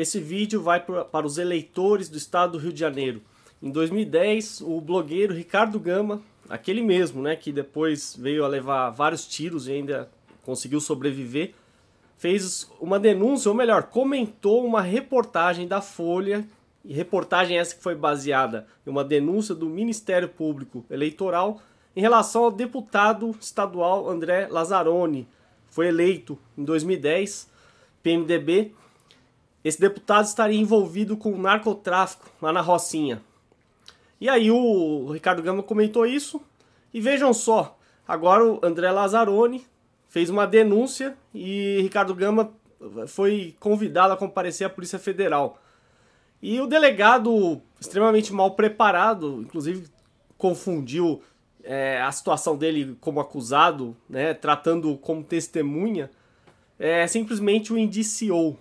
Esse vídeo vai para os eleitores do estado do Rio de Janeiro. Em 2010, o blogueiro Ricardo Gama, aquele mesmo, né, que depois veio a levar vários tiros e ainda conseguiu sobreviver, fez uma denúncia, ou melhor, comentou uma reportagem da Folha, e reportagem essa que foi baseada em uma denúncia do Ministério Público Eleitoral em relação ao deputado estadual André Lazzaroni, foi eleito em 2010, PMDB, esse deputado estaria envolvido com narcotráfico lá na Rocinha. E aí o Ricardo Gama comentou isso. E vejam só, agora o André Lazzaroni fez uma denúncia e Ricardo Gama foi convidado a comparecer à Polícia Federal. E o delegado, extremamente mal preparado, inclusive confundiu é, a situação dele como acusado, né, tratando como testemunha, é, simplesmente o indiciou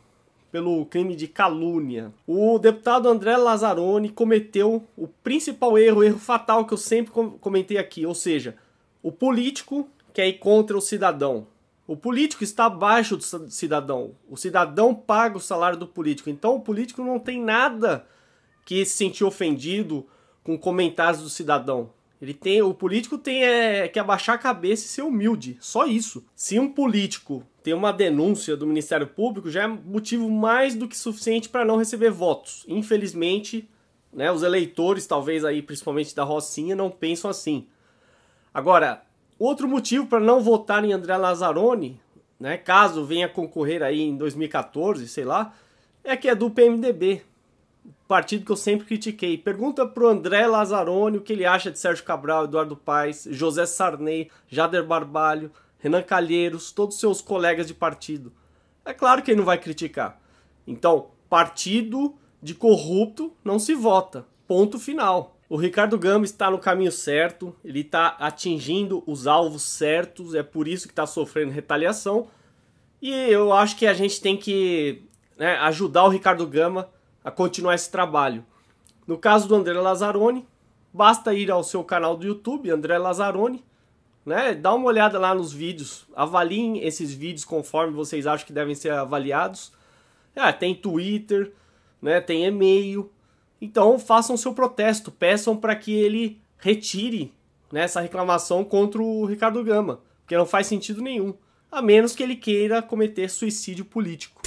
pelo crime de calúnia. O deputado André Lazzaroni cometeu o principal erro, o erro fatal que eu sempre comentei aqui, ou seja, o político quer ir contra o cidadão. O político está abaixo do cidadão. O cidadão paga o salário do político. Então o político não tem nada que se sentir ofendido com comentários do cidadão. Ele tem, o político tem é, é, que abaixar a cabeça e ser humilde, só isso. Se um político tem uma denúncia do Ministério Público, já é motivo mais do que suficiente para não receber votos. Infelizmente, né, os eleitores, talvez aí principalmente da Rocinha, não pensam assim. Agora, outro motivo para não votar em André Lazzaroni, né, caso venha concorrer aí em 2014, sei lá, é que é do PMDB partido que eu sempre critiquei. Pergunta para o André Lazzaroni o que ele acha de Sérgio Cabral, Eduardo Paes, José Sarney, Jader Barbalho, Renan Calheiros, todos seus colegas de partido. É claro que ele não vai criticar. Então, partido de corrupto não se vota. Ponto final. O Ricardo Gama está no caminho certo, ele está atingindo os alvos certos, é por isso que está sofrendo retaliação. E eu acho que a gente tem que né, ajudar o Ricardo Gama a continuar esse trabalho. No caso do André Lazzaroni, basta ir ao seu canal do YouTube, André Lazzaroni, né? Dá uma olhada lá nos vídeos, avaliem esses vídeos conforme vocês acham que devem ser avaliados. É, tem Twitter, né? Tem e-mail. Então façam seu protesto, peçam para que ele retire né, essa reclamação contra o Ricardo Gama, porque não faz sentido nenhum, a menos que ele queira cometer suicídio político.